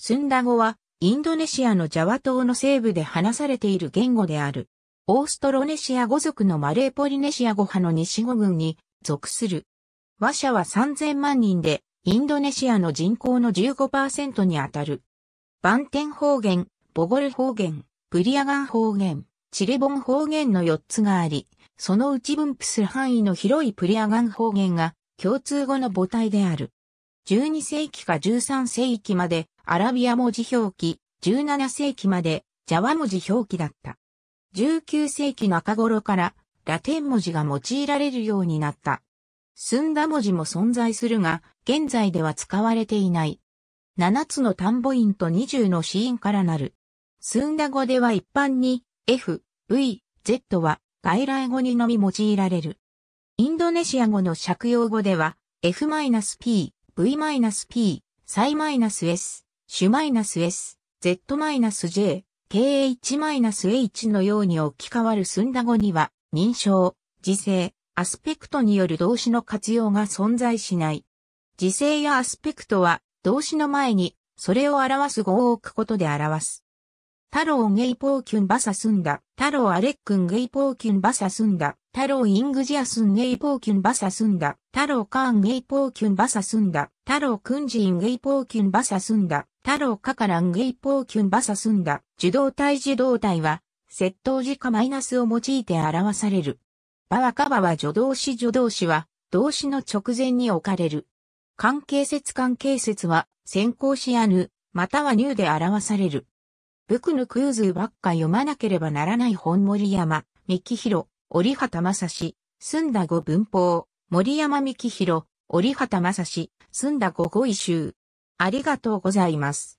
スンダ語は、インドネシアのジャワ島の西部で話されている言語である。オーストロネシア語族のマレーポリネシア語派の西語群に属する。話者は3000万人で、インドネシアの人口の15%にあたる。バンテン方言、ボゴル方言、ブリアガン方言、チレボン方言の4つがあり、そのうち分布する範囲の広いプリアガン方言が共通語の母体である。12世紀か13世紀までアラビア文字表記、17世紀までジャワ文字表記だった。19世紀中頃からラテン文字が用いられるようになった。スンダ文字も存在するが、現在では使われていない。7つの単母音と20の子音からなる。スンダ語では一般に F、V、Z は外来語にのみ用いられる。インドネシア語の借用語では F-P、V-P、p s s ス -s、z-j、kh-h のように置き換わる寸ん語には、認証、時制、アスペクトによる動詞の活用が存在しない。時制やアスペクトは、動詞の前に、それを表す語を置くことで表す。太郎ゲイポーキュンバサスンダ、太郎アレックンゲイポーキュンバサスンダ、太郎イングジアスンゲイポーキュンバサスンダ、太郎カーンゲイポーキュンバサスンダ、太郎クンジンゲイポーキュンバサスンダ、太郎カカランゲイポーキュンバサスンダ、受動体受動体は、窃盗時かマイナスを用いて表される。バワカバは助動詞助動詞は、動詞の直前に置かれる。関係説関係説は、先行詞やぬ、またはニューで表される。ブクヌクーズーばっか読まなければならない本森山、三木宏、折畑正史、澄んだ五文法、森山三木宏、折畑正史、澄んだ五五異集。ありがとうございます。